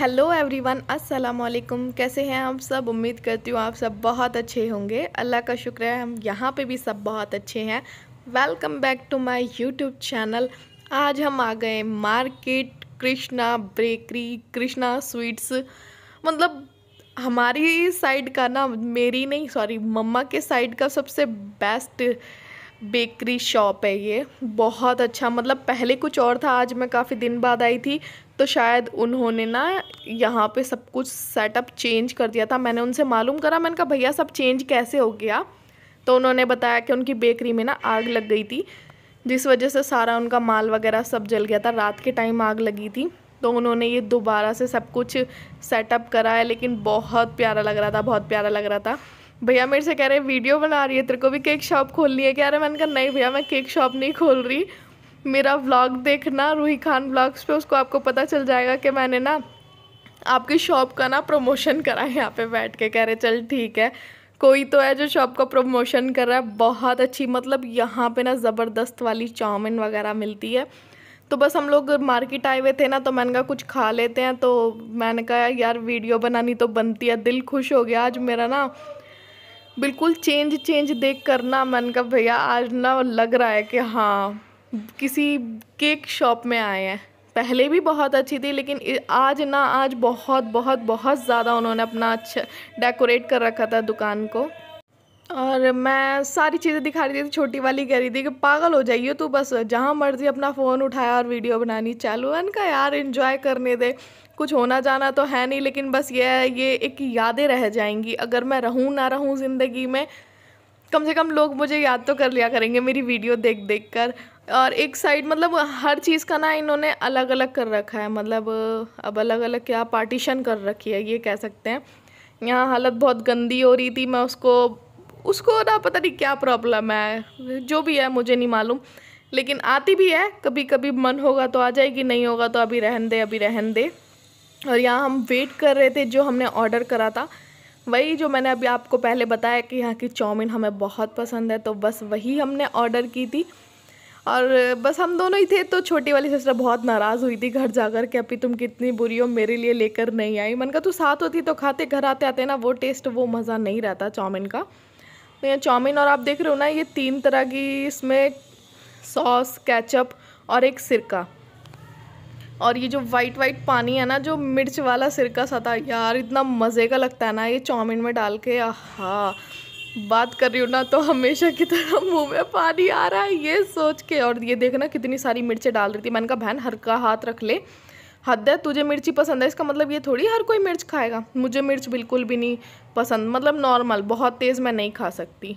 hello everyone अस्सलाम वालेकुम कैसे हैं आप सब उम्मीद करती हूँ आप सब बहुत अच्छे होंगे अल्लाह का शुक्र है हम यहाँ पे भी सब बहुत अच्छे हैं welcome back to my YouTube channel आज हम आ गए market Krishna bakery Krishna sweets मतलब हमारी साइड का ना मेरी नहीं सॉरी मम्मा के साइड का सबसे बेस्ट बेकरी शॉप है ये बहुत अच्छा मतलब पहले कुछ और था आज मैं काफ़ी दिन बाद आई थी तो शायद उन्होंने ना यहाँ पे सब कुछ सेटअप चेंज कर दिया था मैंने उनसे मालूम करा मैंने कहा भैया सब चेंज कैसे हो गया तो उन्होंने बताया कि उनकी बेकरी में ना आग लग गई थी जिस वजह से सारा उनका माल वगैरह सब जल गया था रात के टाइम आग लगी थी तो उन्होंने ये दोबारा से सब कुछ सेटअप करा है लेकिन बहुत प्यारा लग रहा था बहुत प्यारा लग रहा था भैया मेरे से कह रहे वीडियो बना रही है तेरे को भी केक शॉप खोलनी है कह रहे मैंने कहा नहीं भैया मैं केक शॉप नहीं खोल रही मेरा व्लॉग देखना रूही खान व्लॉग्स पे उसको आपको पता चल जाएगा कि मैंने ना आपकी शॉप का ना प्रमोशन करा है यहाँ पे बैठ के कह रहे चल ठीक है कोई तो है जो शॉप का प्रमोशन कर रहा है बहुत अच्छी मतलब यहाँ पर ना ज़बरदस्त वाली चाउमिन वगैरह मिलती है तो बस हम लोग मार्केट आए हुए थे ना तो मैंने कहा कुछ खा लेते हैं तो मैंने कहा यार वीडियो बनानी तो बनती है दिल खुश हो गया आज मेरा ना बिल्कुल चेंज चेंज देख कर ना मन का भैया आज ना लग रहा है कि हाँ किसी केक शॉप में आए हैं पहले भी बहुत अच्छी थी लेकिन आज ना आज बहुत बहुत बहुत ज़्यादा उन्होंने अपना अच्छा डेकोरेट कर रखा था दुकान को और मैं सारी चीज़ें दिखा रही थी तो छोटी वाली कह रही थी कि पागल हो जाइए तो बस जहाँ मर्जी अपना फ़ोन उठाया और वीडियो बनानी चालू है इनका यार इन्जॉय करने दे कुछ होना जाना तो है नहीं लेकिन बस ये है ये एक यादें रह जाएंगी अगर मैं रहूँ ना रहूँ ज़िंदगी में कम से कम लोग मुझे याद तो कर लिया करेंगे मेरी वीडियो देख देख कर और एक साइड मतलब हर चीज़ का ना इन्होंने अलग अलग कर रखा है मतलब अब अलग अलग क्या पार्टीशन कर रखी है ये कह सकते हैं यहाँ हालत बहुत गंदी हो रही थी मैं उसको उसको ना पता नहीं क्या प्रॉब्लम है जो भी है मुझे नहीं मालूम लेकिन आती भी है कभी कभी मन होगा तो आ जाएगी नहीं होगा तो अभी रहन दे अभी रहन दे और यहाँ हम वेट कर रहे थे जो हमने ऑर्डर करा था वही जो मैंने अभी आपको पहले बताया कि यहाँ की चाउमीन हमें बहुत पसंद है तो बस वही हमने ऑर्डर की थी और बस हम दोनों ही थे तो छोटी वाली सिस्टर बहुत नाराज़ हुई थी घर जाकर के अभी तुम कितनी बुरी हो मेरे लिए लेकर नहीं आई मन का तू तो साथ होती तो खाते घर आते आते ना वो टेस्ट वो मज़ा नहीं रहता चाउमीन का तो यहाँ चाउमीन और आप देख रहे हो ना ये तीन तरह की इसमें सॉस कैचअप और एक सिरका और ये जो वाइट वाइट पानी है ना जो मिर्च वाला सिरका सा था यार इतना मज़े का लगता है ना ये चाउमीन में डाल के हाँ बात कर रही हूँ ना तो हमेशा की तरह मुंह में पानी आ रहा है ये सोच के और ये देखना कितनी सारी मिर्चें डाल रही थी मैंने कहा बहन हर का हाथ रख ले हद है तुझे मिर्ची पसंद है इसका मतलब ये थोड़ी हर कोई मिर्च खाएगा मुझे मिर्च बिल्कुल भी नहीं पसंद मतलब नॉर्मल बहुत तेज़ मैं नहीं खा सकती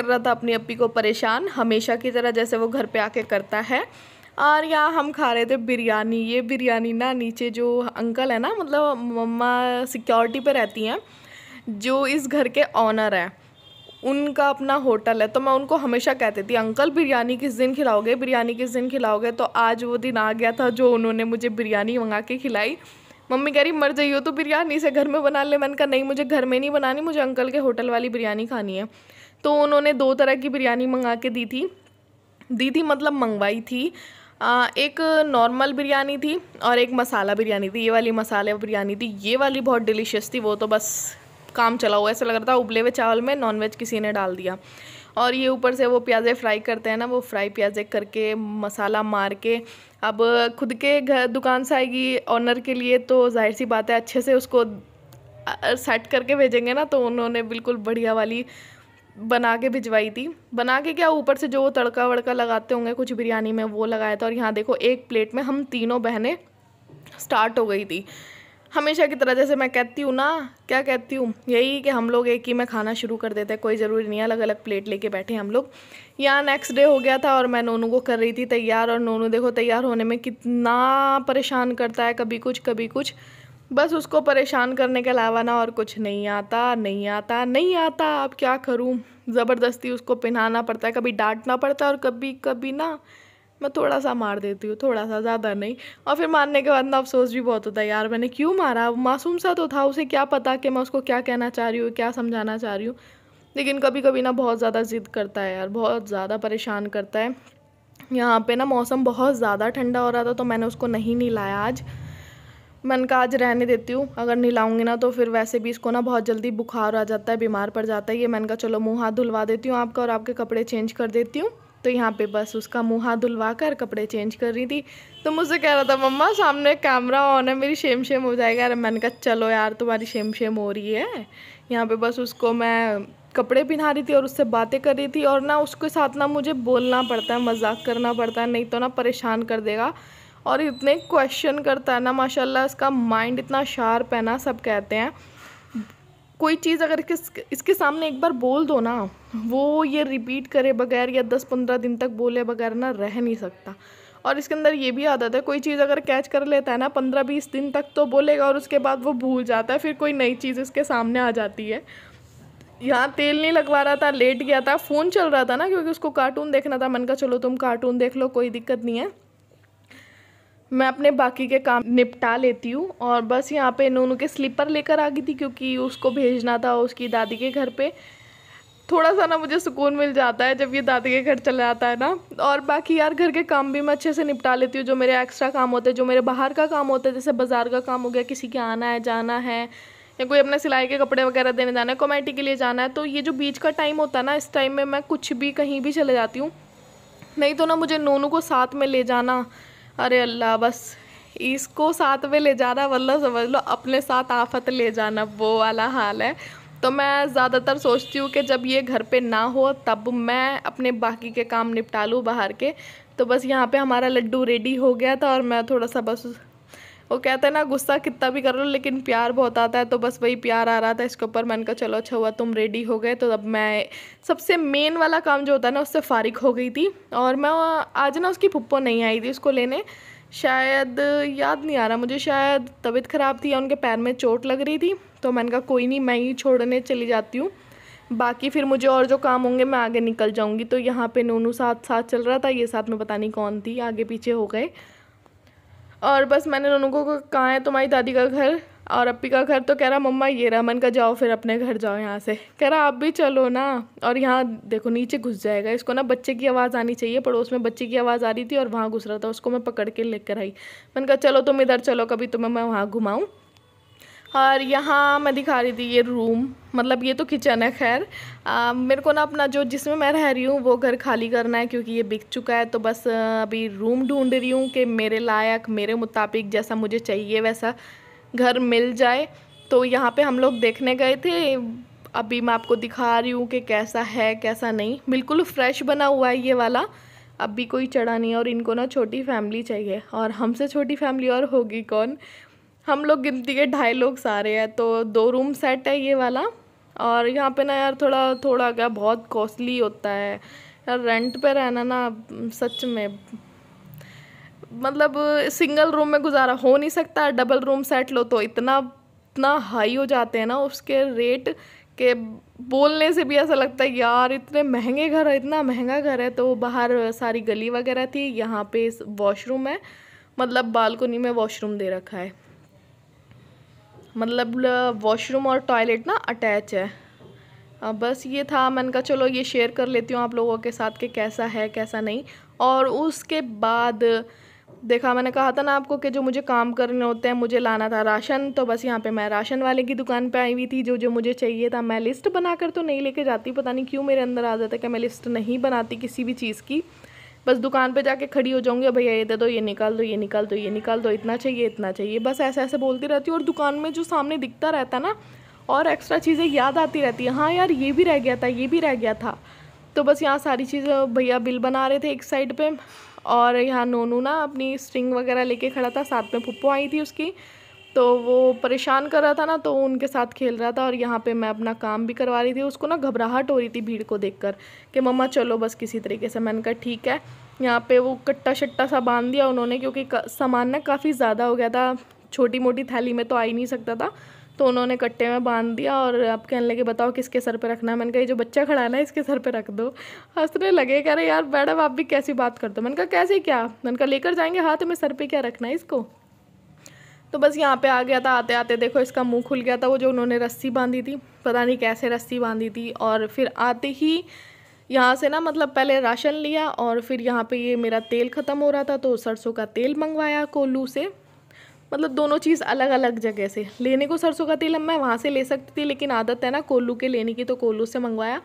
कर रहा था अपनी अपी को परेशान हमेशा की तरह जैसे वो घर पे आके करता है और यहाँ हम खा रहे थे बिरयानी ये बिरयानी ना नीचे जो अंकल है ना मतलब मम्मा सिक्योरिटी पे रहती हैं जो इस घर के ऑनर हैं उनका अपना होटल है तो मैं उनको हमेशा कहती थी अंकल बिरयानी किस दिन खिलाओगे बिरयानी किस दिन खिलाओगे तो आज वो दिन आ गया था जो उन्होंने मुझे बिरयानी मंगा के खिलाई मम्मी कह रही मर जाइयो तो बिरयानी से घर में बना ले मैंने कहा नहीं मुझे घर में नहीं बनानी मुझे अंकल के होटल वाली बिरयानी खानी है तो उन्होंने दो तरह की बिरयानी मंगा के दी थी दी थी मतलब मंगवाई थी आ, एक नॉर्मल बिरयानी थी और एक मसाला बिरयानी थी ये वाली मसाले बिरयानी थी ये वाली बहुत डिलीशियस थी वो तो बस काम चला हुआ ऐसा लग रहा था उबले हुए चावल में नॉनवेज किसी ने डाल दिया और ये ऊपर से वो प्याज़े फ्राई करते हैं ना वो फ्राई प्याज़े करके मसाला मार के अब खुद के घर दुकान से आएगी ऑनर के लिए तो जाहिर सी बात है अच्छे से उसको सेट करके भेजेंगे ना तो उन्होंने बिल्कुल बढ़िया वाली बना के भिजवाई थी बना के क्या ऊपर से जो तड़का वड़का लगाते होंगे कुछ बिरयानी में वो लगाया था और यहाँ देखो एक प्लेट में हम तीनों बहनें स्टार्ट हो गई थी हमेशा की तरह जैसे मैं कहती हूँ ना क्या कहती हूँ यही कि हम लोग एक ही में खाना शुरू कर देते हैं कोई ज़रूरी नहीं है अलग अलग प्लेट लेके बैठे हम लोग यहाँ नेक्स्ट डे हो गया था और मैं नोनू को कर रही थी तैयार और नोनू देखो तैयार होने में कितना परेशान करता है कभी कुछ कभी कुछ बस उसको परेशान करने के अलावा ना और कुछ नहीं आता नहीं आता नहीं आता अब क्या करूँ ज़बरदस्ती उसको पहनाना पड़ता है कभी डांटना पड़ता है और कभी कभी ना मैं थोड़ा सा मार देती हूँ थोड़ा सा ज़्यादा नहीं और फिर मारने के बाद ना अफसोस भी बहुत होता है यार मैंने क्यों मारा मासूम सा तो था उसे क्या पता कि मैं उसको क्या कहना चाह रही हूँ क्या समझाना चाह रही हूँ लेकिन कभी कभी ना बहुत ज़्यादा ज़िद करता है यार बहुत ज़्यादा परेशान करता है यहाँ पे ना मौसम बहुत ज़्यादा ठंडा हो रहा था तो मैंने उसको नहीं लाया आज मन का आज रहने देती हूँ अगर नहलाऊंगी ना तो फिर वैसे भी इसको ना बहुत जल्दी बुखार आ जाता है बीमार पड़ जाता है ये मैंने कहा चलो मुँह हाथ धुलवा देती हूँ आपका और आपके कपड़े चेंज कर देती हूँ तो यहाँ पे बस उसका मुँह हाथ धुलवा कर कपड़े चेंज कर रही थी तो मुझसे कह रहा था मम्मा सामने कैमरा ऑन है मेरी शेम शेम हो जाएगा अरे मैंने कहा चलो यार तुम्हारी शेम शेम हो रही है यहाँ पे बस उसको मैं कपड़े पहना रही थी और उससे बातें कर रही थी और ना उसके साथ ना मुझे बोलना पड़ता है मजाक करना पड़ता है नहीं तो ना परेशान कर देगा और इतने क्वेश्चन करता है ना माशाल्लाह इसका माइंड इतना शार्प है ना सब कहते हैं कोई चीज़ अगर किस इसके सामने एक बार बोल दो ना वो ये रिपीट करे बगैर या दस पंद्रह दिन तक बोले बगैर ना रह नहीं सकता और इसके अंदर ये भी आदत है कोई चीज़ अगर कैच कर लेता है ना पंद्रह बीस दिन तक तो बोलेगा और उसके बाद वो भूल जाता है फिर कोई नई चीज़ इसके सामने आ जाती है यहाँ तेल नहीं लगवा रहा था लेट गया था फ़ोन चल रहा था ना क्योंकि उसको कार्टून देखना था मन का चलो तुम कार्टून देख लो कोई दिक्कत नहीं है मैं अपने बाकी के काम निपटा लेती हूँ और बस यहाँ पे नूनू के स्लीपर लेकर आ गई थी क्योंकि उसको भेजना था उसकी दादी के घर पे थोड़ा सा ना मुझे सुकून मिल जाता है जब ये दादी के घर चला जाता है ना और बाकी यार घर के काम भी मैं अच्छे से निपटा लेती हूँ जो मेरे एक्स्ट्रा काम होते हैं जो मेरे बाहर का काम होता है जैसे बाज़ार का काम हो गया किसी के आना है जाना है या कोई अपने सिलाई के कपड़े वगैरह देने जाना है कॉमेटी के लिए जाना है तो ये जो बीच का टाइम होता है ना इस टाइम में मैं कुछ भी कहीं भी चले जाती हूँ नहीं तो ना मुझे नोनू को साथ में ले जाना अरे अल्लाह बस इसको साथ में ले जाना मतलब समझ लो अपने साथ आफत ले जाना वो वाला हाल है तो मैं ज़्यादातर सोचती हूँ कि जब ये घर पे ना हो तब मैं अपने बाकी के काम निपटा लूँ बाहर के तो बस यहाँ पे हमारा लड्डू रेडी हो गया था और मैं थोड़ा सा बस वो कहते हैं ना गुस्सा कितना भी कर लो लेकिन प्यार बहुत आता है तो बस वही प्यार आ रहा था इसके ऊपर मैंने कहा चलो अच्छा हुआ तुम रेडी हो गए तो अब मैं सबसे मेन वाला काम जो होता है ना उससे फारिग हो गई थी और मैं आज ना उसकी पुप्पो नहीं आई थी उसको लेने शायद याद नहीं आ रहा मुझे शायद तबीयत ख़राब थी या उनके पैर में चोट लग रही थी तो मैंने कहा कोई नहीं मैं ही छोड़ने चली जाती हूँ बाकी फिर मुझे और जो काम होंगे मैं आगे निकल जाऊँगी तो यहाँ पे नोनू साथ साथ चल रहा था ये साथ में पता नहीं कौन थी आगे पीछे हो गए और बस मैंने उन लोगों को कहा है तुम्हारी दादी का घर और अप्पी का घर तो कह रहा मम्मा ये रहा मन का जाओ फिर अपने घर जाओ यहाँ से कह रहा आप भी चलो ना और यहाँ देखो नीचे घुस जाएगा इसको ना बच्चे की आवाज़ आनी चाहिए पड़ोस में बच्चे की आवाज़ आ रही थी और वहाँ घुस रहा था उसको मैं पकड़ के लेकर आई मैंने कहा चलो तुम इधर चलो कभी तुम्हें मैं वहाँ घुमाऊँ और यहाँ मैं दिखा रही थी ये रूम मतलब ये तो किचन है खैर मेरे को ना अपना जो जिसमें मैं रह रही हूँ वो घर खाली करना है क्योंकि ये बिक चुका है तो बस अभी रूम ढूंढ रही हूँ कि मेरे लायक मेरे मुताबिक जैसा मुझे चाहिए वैसा घर मिल जाए तो यहाँ पे हम लोग देखने गए थे अभी मैं आपको दिखा रही हूँ कि कैसा है कैसा नहीं बिल्कुल फ्रेश बना हुआ है ये वाला अभी कोई चढ़ा नहीं है और इनको ना छोटी फैमिली चाहिए और हमसे छोटी फैमिली और होगी कौन हम लोग गिनती के ढाई लोग सारे हैं तो दो रूम सेट है ये वाला और यहाँ पे ना यार थोड़ा थोड़ा क्या बहुत कॉस्टली होता है यार रेंट पे रहना ना सच में मतलब सिंगल रूम में गुजारा हो नहीं सकता डबल रूम सेट लो तो इतना इतना हाई हो जाते हैं ना उसके रेट के बोलने से भी ऐसा लगता है यार इतने महंगे घर है इतना महंगा घर है तो बाहर सारी गली वगैरह थी यहाँ पे वॉशरूम है मतलब बालकोनी में वॉशरूम दे रखा है मतलब वॉशरूम और टॉयलेट ना अटैच है बस ये था मैंने कहा चलो ये शेयर कर लेती हूँ आप लोगों के साथ कि कैसा है कैसा नहीं और उसके बाद देखा मैंने कहा था ना आपको कि जो मुझे काम करने होते हैं मुझे लाना था राशन तो बस यहाँ पे मैं राशन वाले की दुकान पे आई हुई थी जो जो मुझे चाहिए था मैं लिस्ट बनाकर तो नहीं लेके जाती पता नहीं क्यों मेरे अंदर आ जाता है कि मैं लिस्ट नहीं बनाती किसी भी चीज़ की बस दुकान पे जाके खड़ी हो जाऊंगी भैया ये दे दो ये निकाल दो ये निकाल दो ये निकाल दो इतना चाहिए इतना चाहिए बस ऐसे ऐसे बोलती रहती हूँ और दुकान में जो सामने दिखता रहता ना और एक्स्ट्रा चीज़ें याद आती रहती हैं हाँ यार ये भी रह गया था ये भी रह गया था तो बस यहाँ सारी चीज़ें भैया बिल बना रहे थे एक साइड पर और यहाँ नोनू ना अपनी स्ट्रिंग वगैरह लेके खड़ा था साथ में पुप्पो आई थी उसकी तो वो परेशान कर रहा था ना तो उनके साथ खेल रहा था और यहाँ पे मैं अपना काम भी करवा रही थी उसको ना घबराहट हो रही थी भीड़ को देखकर कि मम्मा चलो बस किसी तरीके से मैंने कहा ठीक है यहाँ पे वो कट्टा शट्टा सा बांध दिया उन्होंने क्योंकि सामान ना काफ़ी ज़्यादा हो गया था छोटी मोटी थैली में तो आ ही नहीं सकता था तो उन्होंने कट्टे में बांध दिया और अब कहने लगे बताओ किसके सर पर रखना है मैंने कहा ये जो बच्चा खड़ा है ना इसके सर पर रख दो हंसने लगे कह रहे यार मैडम आप भी कैसी बात करते हो मैंने कहा कैसे क्या मैंने कहा लेकर जाएंगे हाथ में सर पे क्या रखना है इसको तो बस यहाँ पे आ गया था आते आते देखो इसका मुंह खुल गया था वो जो उन्होंने रस्सी बांधी थी पता नहीं कैसे रस्सी बांधी थी और फिर आते ही यहाँ से ना मतलब पहले राशन लिया और फिर यहाँ पे ये मेरा तेल ख़त्म हो रहा था तो सरसों का तेल मंगवाया कोल्लू से मतलब दोनों चीज़ अलग अलग जगह से लेने को सरसों का तेल हम मैं वहाँ से ले सकती थी लेकिन आदत है ना कोल्लू के लेने की तो कोल्लू से मंगवाया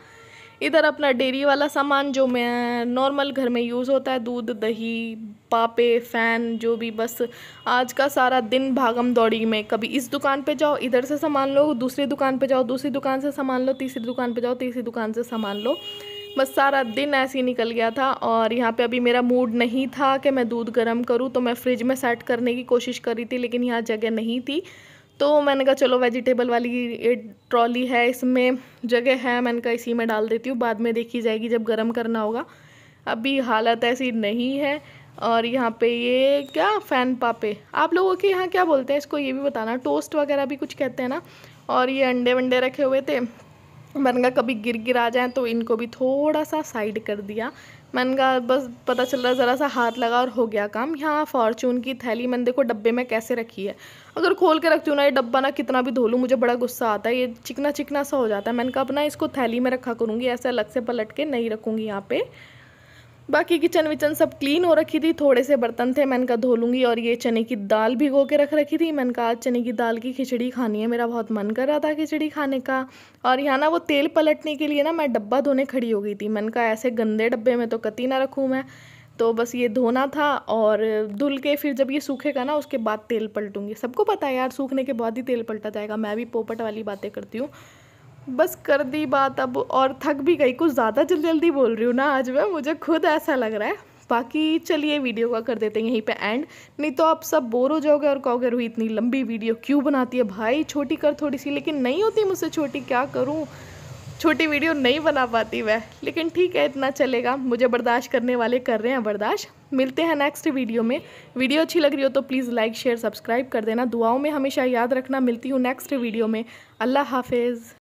इधर अपना डेयरी वाला सामान जो मैं नॉर्मल घर में यूज़ होता है दूध दही पापे फ़ैन जो भी बस आज का सारा दिन भागम दौड़ी में कभी इस दुकान पे जाओ इधर से सामान लो दूसरी दुकान पे जाओ दूसरी दुकान से सामान लो तीसरी दुकान पे जाओ तीसरी दुकान से सामान लो बस सारा दिन ऐसे ही निकल गया था और यहाँ पे अभी मेरा मूड नहीं था कि मैं दूध गर्म करूँ तो मैं फ्रिज में सेट करने की कोशिश कर रही थी लेकिन यहाँ जगह नहीं थी तो मैंने कहा चलो वेजिटेबल वाली ट्रॉली है इसमें जगह है मैंने कहा इसी में डाल देती हूँ बाद में देखी जाएगी जब गर्म करना होगा अभी हालत ऐसी नहीं है और यहाँ पे ये क्या फ़ैन पापे आप लोगों के यहाँ क्या बोलते हैं इसको ये भी बताना टोस्ट वगैरह भी कुछ कहते हैं ना और ये अंडे वंडे रखे हुए थे मैंने कहा कभी गिर गिर आ जाए तो इनको भी थोड़ा सा साइड कर दिया मैंने कहा बस पता चल रहा ज़रा सा हाथ लगा और हो गया काम यहाँ फॉर्चून की थैली मैंने देखो डब्बे में कैसे रखी है अगर खोल के रखती हूँ ना ये डब्बा ना कितना भी धो लूँ मुझे बड़ा गुस्सा आता है ये चिकना चिकना सा हो जाता है मैंने कहा अपना इसको थैली में रखा करूँगी ऐसे अलग से पलट के नहीं रखूँगी यहाँ पर बाकी किचन विचन सब क्लीन हो रखी थी थोड़े से बर्तन थे मैंने कहा धो लूँगी और ये चने की दाल भिगो के रख रखी थी मैंने कहा आज चने की दाल की खिचड़ी खानी है मेरा बहुत मन कर रहा था खिचड़ी खाने का और यहाँ ना वो तेल पलटने के लिए ना मैं डब्बा धोने खड़ी हो गई थी मैंने कहा ऐसे गंदे डब्बे में तो कति ना रखूँ मैं तो बस ये धोना था और धुल के फिर जब ये सूखेगा ना उसके बाद तेल पलटूंगी सबको पता है यार सूखने के बाद ही तेल पलटा जाएगा मैं भी पोपट वाली बातें करती हूँ बस कर दी बात अब और थक भी गई कुछ ज़्यादा जल्दी जल्दी बोल रही हूँ ना आज मैं मुझे खुद ऐसा लग रहा है बाकी चलिए वीडियो का कर देते हैं यहीं पे एंड नहीं तो आप सब बोर हो जाओगे और कहोगे रोहित इतनी लंबी वीडियो क्यों बनाती है भाई छोटी कर थोड़ी सी लेकिन नहीं होती मुझसे छोटी क्या करूँ छोटी वीडियो नहीं बना पाती वह लेकिन ठीक है इतना चलेगा मुझे बर्दाश्त करने वाले कर रहे हैं बर्दाश्त मिलते हैं नेक्स्ट वीडियो में वीडियो अच्छी लग रही हो तो प्लीज़ लाइक शेयर सब्सक्राइब कर देना दुआओं में हमेशा याद रखना मिलती हूँ नेक्स्ट वीडियो में अल्लाह हाफिज़